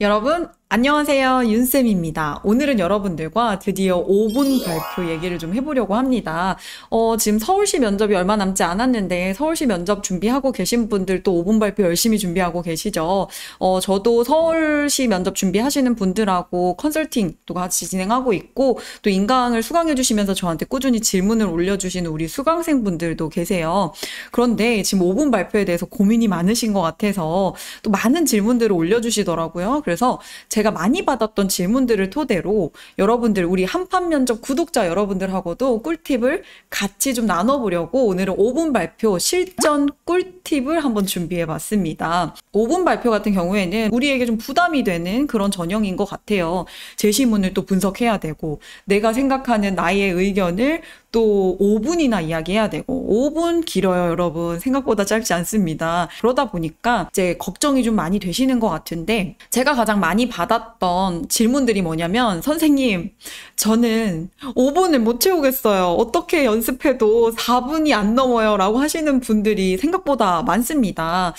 여러분 안녕하세요. 윤쌤입니다. 오늘은 여러분들과 드디어 5분 발표 얘기를 좀 해보려고 합니다. 어, 지금 서울시 면접이 얼마 남지 않았는데 서울시 면접 준비하고 계신 분들 도 5분 발표 열심히 준비하고 계시죠. 어, 저도 서울시 면접 준비하시는 분들하고 컨설팅도 같이 진행하고 있고 또 인강을 수강해주시면서 저한테 꾸준히 질문을 올려주시는 우리 수강생분들도 계세요. 그런데 지금 5분 발표에 대해서 고민이 많으신 것 같아서 또 많은 질문들을 올려주시더라고요. 그래서 제가 많이 받았던 질문들을 토대로 여러분들 우리 한판 면접 구독자 여러분들하고도 꿀팁을 같이 좀 나눠보려고 오늘은 5분 발표 실전 꿀팁을 한번 준비해봤습니다. 5분 발표 같은 경우에는 우리에게 좀 부담이 되는 그런 전형인 것 같아요. 제시문을 또 분석해야 되고 내가 생각하는 나의 의견을 또 5분이나 이야기해야 되고 5분 길어요 여러분 생각보다 짧지 않습니다 그러다 보니까 이제 걱정이 좀 많이 되시는 것 같은데 제가 가장 많이 받았던 질문들이 뭐냐면 선생님 저는 5분을 못 채우겠어요 어떻게 연습해도 4분이 안 넘어요 라고 하시는 분들이 생각보다 많습니다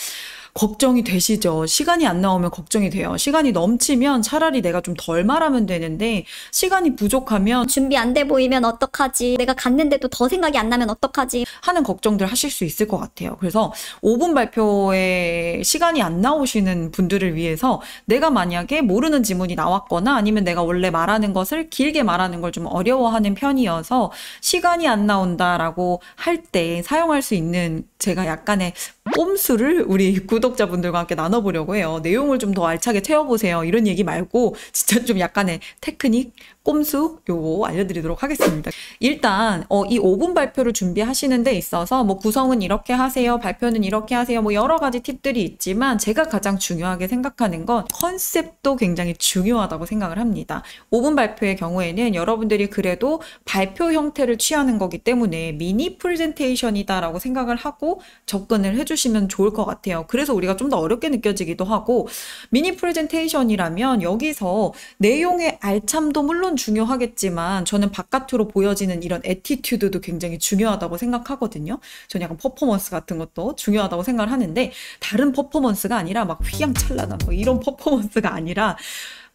걱정이 되시죠. 시간이 안 나오면 걱정이 돼요. 시간이 넘치면 차라리 내가 좀 덜 말하면 되는데 시간이 부족하면 준비 안 돼 보이면 어떡하지? 내가 갔는데도 더 생각이 안 나면 어떡하지? 하는 걱정들 하실 수 있을 것 같아요. 그래서 5분 발표에 시간이 안 나오시는 분들을 위해서 내가 만약에 모르는 지문이 나왔거나 아니면 내가 원래 말하는 것을 길게 말하는 걸 좀 어려워하는 편이어서 시간이 안 나온다라고 할 때 사용할 수 있는 제가 약간의 꼼수를 우리 구독자분들과 함께 나눠보려고 해요. 내용을 좀 더 알차게 채워보세요. 이런 얘기 말고 진짜 좀 약간의 테크닉, 꼼수 요거 알려드리도록 하겠습니다. 일단 어, 이 5분 발표를 준비하시는 데 있어서 뭐 구성은 이렇게 하세요. 발표는 이렇게 하세요. 뭐 여러 가지 팁들이 있지만 제가 가장 중요하게 생각하는 건 컨셉도 굉장히 중요하다고 생각을 합니다. 5분 발표의 경우에는 여러분들이 그래도 발표 형태를 취하는 거기 때문에 미니 프레젠테이션이다라고 생각을 하고 접근을 해주시면 좋을 것 같아요. 그래서 그래서 우리가 좀 더 어렵게 느껴지기도 하고 미니 프레젠테이션이라면 여기서 내용의 알참도 물론 중요하겠지만 저는 바깥으로 보여지는 이런 에티튜드도 굉장히 중요하다고 생각하거든요. 저는 약간 퍼포먼스 같은 것도 중요하다고 생각을 하는데 다른 퍼포먼스가 아니라 막 휘황찬란한 뭐 이런 퍼포먼스가 아니라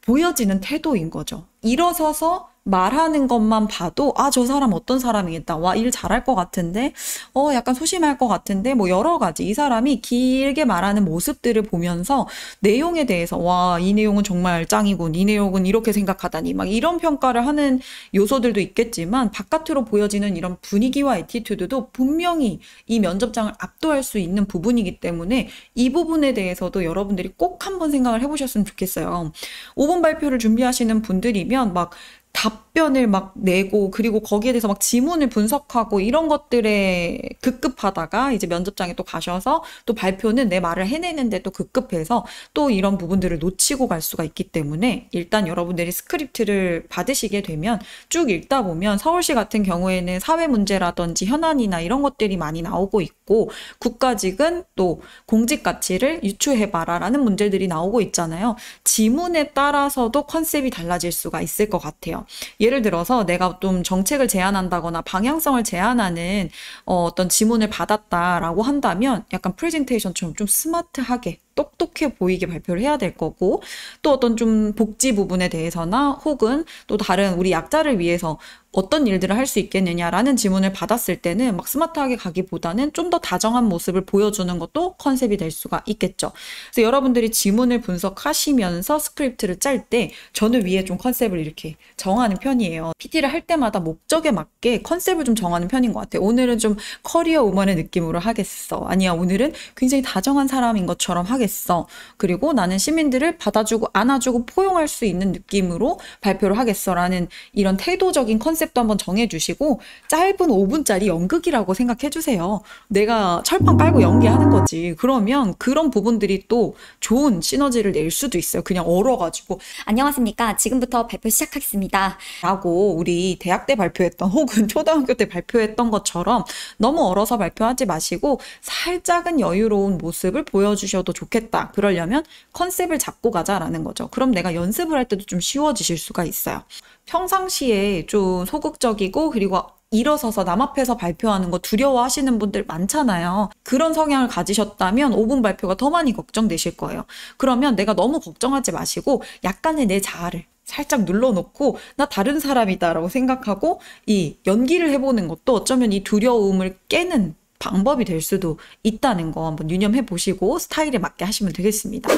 보여지는 태도인 거죠. 일어서서 말하는 것만 봐도 아 저 사람 어떤 사람이겠다 와 일 잘할 것 같은데 어 약간 소심할 것 같은데 뭐 여러 가지 이 사람이 길게 말하는 모습들을 보면서 내용에 대해서 와 이 내용은 정말 짱이군 이 내용은 이렇게 생각하다니 막 이런 평가를 하는 요소들도 있겠지만 바깥으로 보여지는 이런 분위기와 에티튜드도 분명히 이 면접장을 압도할 수 있는 부분이기 때문에 이 부분에 대해서도 여러분들이 꼭 한번 생각을 해보셨으면 좋겠어요 5분 발표를 준비하시는 분들이면 막 답변을 막 내고 그리고 거기에 대해서 막 지문을 분석하고 이런 것들에 급급하다가 이제 면접장에 또 가셔서 또 발표는 내 말을 해내는데 또 급급해서 또 이런 부분들을 놓치고 갈 수가 있기 때문에 일단 여러분들이 스크립트를 받으시게 되면 쭉 읽다 보면 서울시 같은 경우에는 사회 문제라든지 현안이나 이런 것들이 많이 나오고 있고 있고 국가직은 또 공직 가치를 유추해봐라라는 문제들이 나오고 있잖아요. 지문에 따라서도 컨셉이 달라질 수가 있을 것 같아요. 예를 들어서 내가 좀 정책을 제안한다거나 방향성을 제안하는 어, 어떤 지문을 받았다라고 한다면 약간 프레젠테이션처럼 좀 스마트하게 똑똑해 보이게 발표를 해야 될 거고 또 어떤 좀 복지 부분에 대해서나 혹은 또 다른 우리 약자를 위해서 어떤 일들을 할 수 있겠느냐라는 질문을 받았을 때는 막 스마트하게 가기보다는 좀 더 다정한 모습을 보여주는 것도 컨셉이 될 수가 있겠죠. 그래서 여러분들이 질문을 분석하시면서 스크립트를 짤 때 저는 위에 좀 컨셉을 이렇게 정하는 편이에요. PT를 할 때마다 목적에 맞게 컨셉을 좀 정하는 편인 것 같아요. 오늘은 좀 커리어 우먼의 느낌으로 하겠어. 아니야, 오늘은 굉장히 다정한 사람인 것처럼 하겠어. 하겠어. 그리고 나는 시민들을 받아주고 안아주고 포용할 수 있는 느낌으로 발표를 하겠어라는 이런 태도적인 컨셉도 한번 정해주시고 짧은 5분짜리 연극이라고 생각해주세요. 내가 철판 깔고 연기하는 거지. 그러면 그런 부분들이 또 좋은 시너지를 낼 수도 있어요. 그냥 얼어가지고 안녕하십니까. 지금부터 발표 시작하겠습니다. 라고 우리 대학 때 발표했던 혹은 초등학교 때 발표했던 것처럼 너무 얼어서 발표하지 마시고 살짝은 여유로운 모습을 보여주셔도 좋겠습니다. 좋겠다. 그러려면 컨셉을 잡고 가자라는 거죠. 그럼 내가 연습을 할 때도 좀 쉬워지실 수가 있어요. 평상시에 좀 소극적이고 그리고 일어서서 남 앞에서 발표하는 거 두려워하시는 분들 많잖아요. 그런 성향을 가지셨다면 5분 발표가 더 많이 걱정되실 거예요. 그러면 내가 너무 걱정하지 마시고 약간의 내 자아를 살짝 눌러놓고 나 다른 사람이다라고 생각하고 이 연기를 해보는 것도 어쩌면 이 두려움을 깨는 방법이 될 수도 있다는 거 한번 유념해 보시고 스타일에 맞게 하시면 되겠습니다.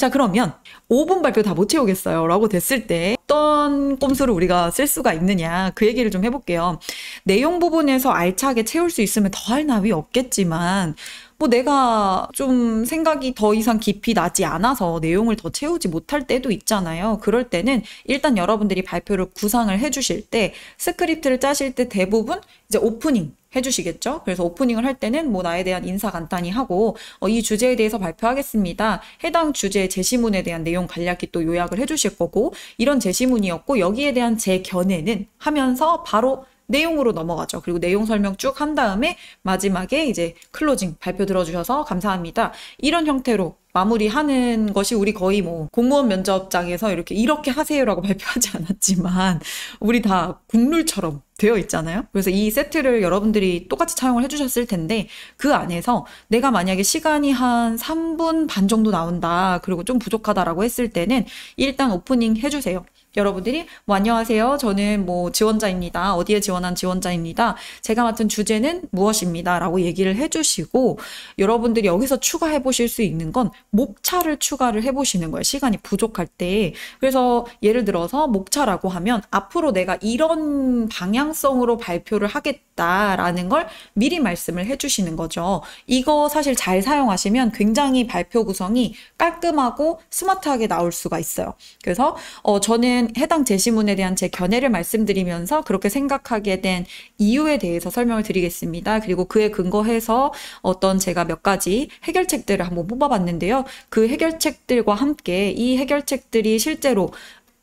자 그러면 5분 발표 다 못 채우겠어요 라고 됐을 때 어떤 꼼수를 우리가 쓸 수가 있느냐 그 얘기를 좀 해볼게요 내용 부분에서 알차게 채울 수 있으면 더할 나위 없겠지만 뭐 내가 좀 생각이 더 이상 깊이 나지 않아서 내용을 더 채우지 못할 때도 있잖아요 그럴 때는 일단 여러분들이 발표를 구상을 해주실 때 스크립트를 짜실 때 대부분 이제 오프닝 해주시겠죠? 그래서 오프닝을 할 때는 뭐 나에 대한 인사 간단히 하고 어, 이 주제에 대해서 발표하겠습니다. 해당 주제 제시문에 대한 내용 간략히 또 요약을 해주실 거고 이런 제시문이었고 여기에 대한 제 견해는 하면서 바로 내용으로 넘어가죠. 그리고 내용 설명 쭉 한 다음에 마지막에 이제 클로징 발표 들어주셔서 감사합니다. 이런 형태로 마무리하는 것이 우리 거의 뭐 공무원 면접장에서 이렇게 이렇게 하세요라고 발표하지 않았지만 우리 다 국룰처럼 되어 있잖아요. 그래서 이 세트를 여러분들이 똑같이 차용을 해주셨을 텐데 그 안에서 내가 만약에 시간이 한 3분 반 정도 나온다 그리고 좀 부족하다라고 했을 때는 일단 오프닝 해주세요. 여러분들이 뭐 안녕하세요. 저는 뭐 지원자입니다. 어디에 지원한 지원자입니다. 제가 맡은 주제는 무엇입니다라고 얘기를 해주시고 여러분들이 여기서 추가해 보실 수 있는 건 목차를 추가를 해보시는 거예요. 시간이 부족할 때. 그래서 예를 들어서 목차라고 하면 앞으로 내가 이런 방향성으로 발표를 하겠다라는 걸 미리 말씀을 해주시는 거죠. 이거 사실 잘 사용하시면 굉장히 발표 구성이 깔끔하고 스마트하게 나올 수가 있어요. 그래서 어, 저는 해당 제시문에 대한 제 견해를 말씀드리면서 그렇게 생각하게 된 이유에 대해서 설명을 드리겠습니다. 그리고 그에 근거해서 어떤 제가 몇 가지 해결책들을 한번 뽑아봤는데요. 그 해결책들과 함께 이 해결책들이 실제로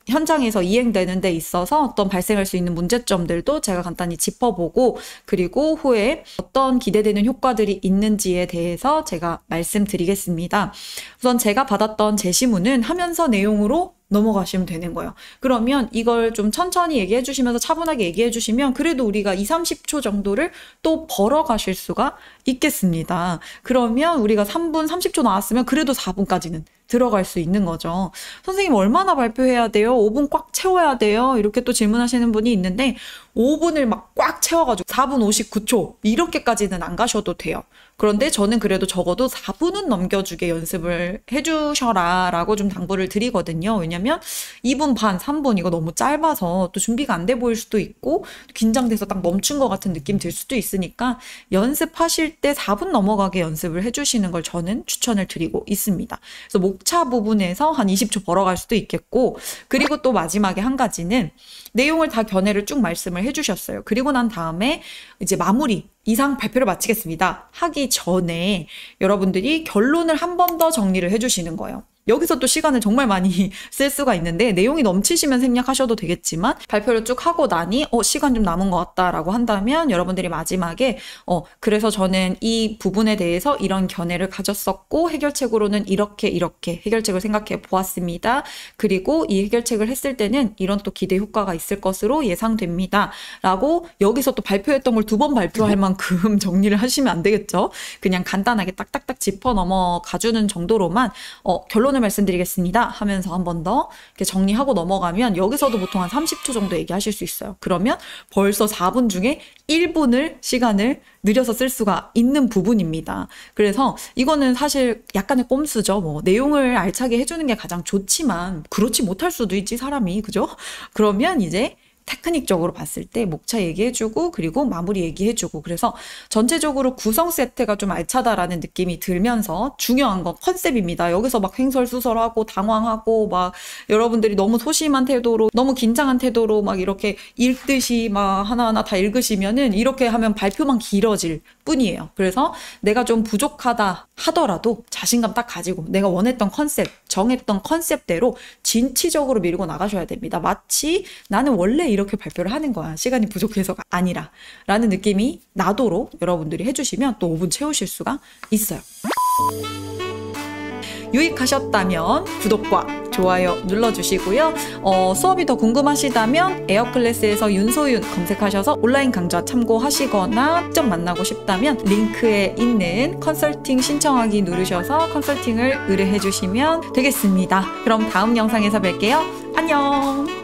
현장에서 이행되는 데 있어서 어떤 발생할 수 있는 문제점들도 제가 간단히 짚어보고 그리고 후에 어떤 기대되는 효과들이 있는지에 대해서 제가 말씀드리겠습니다. 우선 제가 받았던 제시문은 하면서 내용으로 넘어가시면 되는 거예요. 그러면 이걸 좀 천천히 얘기해 주시면서 차분하게 얘기해 주시면 그래도 우리가 2, 30초 정도를 또 벌어 가실 수가 있겠습니다. 그러면 우리가 3분 30초 나왔으면 그래도 4분까지는 들어갈 수 있는 거죠. 선생님 얼마나 발표해야 돼요? 5분 꽉 채워야 돼요? 이렇게 또 질문하시는 분이 있는데 5분을 막 꽉 채워가지고 4분 59초 이렇게까지는 안 가셔도 돼요. 그런데 저는 그래도 적어도 4분은 넘겨주게 연습을 해주셔라 라고 좀 당부를 드리거든요. 왜냐면 2분 반, 3분 이거 너무 짧아서 또 준비가 안 돼 보일 수도 있고 긴장돼서 딱 멈춘 것 같은 느낌 들 수도 있으니까 연습하실 하때 4분 넘어가게 연습을 해주시는 걸 저는 추천을 드리고 있습니다. 그래서 목차 부분에서 한 20초 벌어갈 수도 있겠고, 그리고 또 마지막에 한 가지는 내용을 다 견해를 쭉 말씀을 해주셨어요. 그리고 난 다음에 이제 마무리, 이상 발표를 마치겠습니다. 하기 전에 여러분들이 결론을 한 번 더 정리를 해주시는 거예요. 여기서 또 시간을 정말 많이 쓸 수가 있는데 내용이 넘치시면 생략하셔도 되겠지만 발표를 쭉 하고 나니 어 시간 좀 남은 것 같다라고 한다면 여러분들이 마지막에 어 그래서 저는 이 부분에 대해서 이런 견해를 가졌었고 해결책으로는 이렇게 이렇게 해결책을 생각해 보았습니다. 그리고 이 해결책을 했을 때는 이런 또 기대 효과가 있을 것으로 예상됩니다라고 여기서 또 발표했던 걸 두 번 발표할 만큼 정리를 하시면 안 되겠죠. 그냥 간단하게 딱딱딱 짚어 넘어가 주는 정도로만 어결론 결론을 말씀드리겠습니다 하면서 한 번 더 이렇게 정리하고 넘어가면 여기서도 보통 한 30초 정도 얘기하실 수 있어요. 그러면 벌써 4분 중에 1분을 시간을 늘려서 쓸 수가 있는 부분입니다. 그래서 이거는 사실 약간의 꼼수죠. 뭐 내용을 알차게 해주는 게 가장 좋지만 그렇지 못할 수도 있지 사람이 그죠? 그러면 이제 테크닉적으로 봤을 때 목차 얘기해주고 그리고 마무리 얘기해주고 그래서 전체적으로 구성 세트가 좀 알차다라는 느낌이 들면서 중요한 건 컨셉입니다. 여기서 막 횡설수설하고 당황하고 막 여러분들이 너무 소심한 태도로 너무 긴장한 태도로 막 이렇게 읽듯이 막 하나하나 다 읽으시면은 이렇게 하면 발표만 길어질 뿐이에요. 그래서 내가 좀 부족하다 하더라도 자신감 딱 가지고 내가 원했던 컨셉, 정했던 컨셉대로 진취적으로 밀고 나가셔야 됩니다. 마치 나는 원래 이렇게 발표를 하는 거야. 시간이 부족해서가 아니라. 라는 느낌이 나도록 여러분들이 해주시면 또 5분 채우실 수가 있어요. 유익하셨다면 구독과 좋아요 눌러주시고요. 어, 수업이 더 궁금하시다면 에어클래스에서 윤소윤 검색하셔서 온라인 강좌 참고하시거나 직접 만나고 싶다면 링크에 있는 컨설팅 신청하기 누르셔서 컨설팅을 의뢰해 주시면 되겠습니다. 그럼 다음 영상에서 뵐게요. 안녕!